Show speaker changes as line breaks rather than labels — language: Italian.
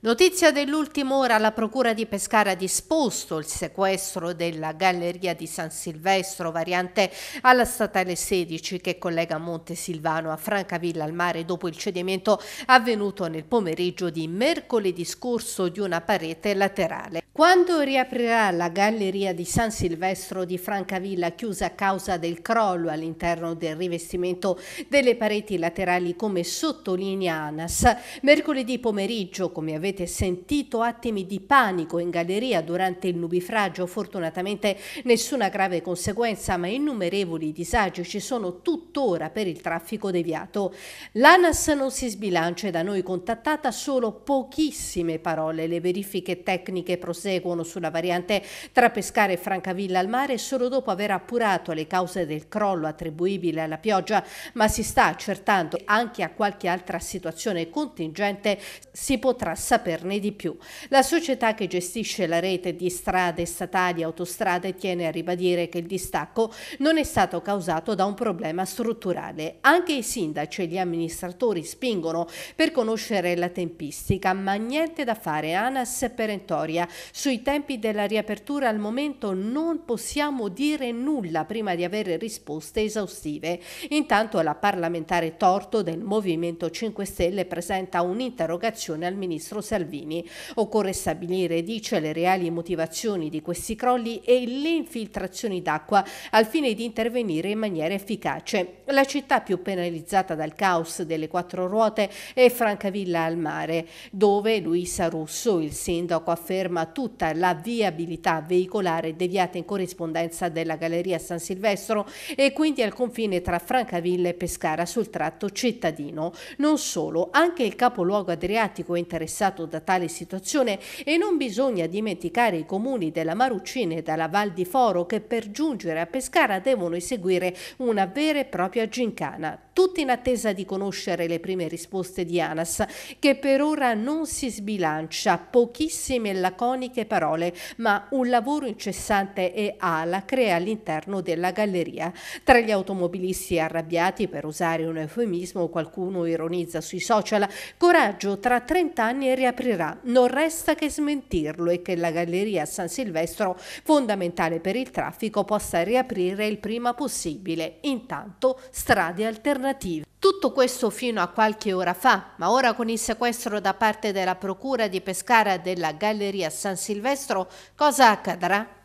Notizia dell'ultima ora, la Procura di Pescara ha disposto il sequestro della Galleria di San Silvestro, variante alla Statale 16 che collega Monte Silvano a Francavilla al mare dopo il cedimento avvenuto nel pomeriggio di mercoledì scorso di una parete laterale. Quando riaprirà la galleria di San Silvestro di Francavilla chiusa a causa del crollo all'interno del rivestimento delle pareti laterali come sottolinea ANAS, mercoledì pomeriggio come avete sentito attimi di panico in galleria durante il nubifragio, fortunatamente nessuna grave conseguenza ma innumerevoli disagi ci sono tuttora per il traffico deviato. L'ANAS non si sbilancia e da noi contattata solo pochissime parole, le verifiche tecniche proseguono proseguono sulla variante tra Pescara e Francavilla al mare solo dopo aver appurato le cause del crollo attribuibile alla pioggia, ma si sta accertando anche a qualche altra situazione contingente, si potrà saperne di più. La società che gestisce la rete di strade statali e autostrade tiene a ribadire che il distacco non è stato causato da un problema strutturale. Anche i sindaci e gli amministratori spingono per conoscere la tempistica, ma niente da fare ANAS e Perentoria sui tempi della riapertura al momento non possiamo dire nulla prima di avere risposte esaustive. Intanto la parlamentare Torto del Movimento 5 Stelle presenta un'interrogazione al ministro Salvini. Occorre stabilire, dice, le reali motivazioni di questi crolli e le infiltrazioni d'acqua al fine di intervenire in maniera efficace. La città più penalizzata dal caos delle quattro ruote è Francavilla al mare, dove Luisa Russo, il sindaco, afferma tutti tutta la viabilità veicolare deviata in corrispondenza della Galleria San Silvestro e quindi al confine tra Francavilla e Pescara sul tratto cittadino. Non solo, anche il capoluogo adriatico è interessato da tale situazione e non bisogna dimenticare i comuni della Maruccina e della Val di Foro che per giungere a Pescara devono eseguire una vera e propria gincana. Tutti in attesa di conoscere le prime risposte di ANAS, che per ora non si sbilancia, pochissime e laconiche queste parole, ma un lavoro incessante e ala crea all'interno della galleria. Tra gli automobilisti arrabbiati, per usare un eufemismo, qualcuno ironizza sui social, Coraggio tra 30 anni riaprirà, non resta che smentirlo e che la galleria San Silvestro, fondamentale per il traffico, possa riaprire il prima possibile, intanto strade alternative. Tutto questo fino a qualche ora fa, ma ora con il sequestro da parte della Procura di Pescara della Galleria San Silvestro cosa accadrà?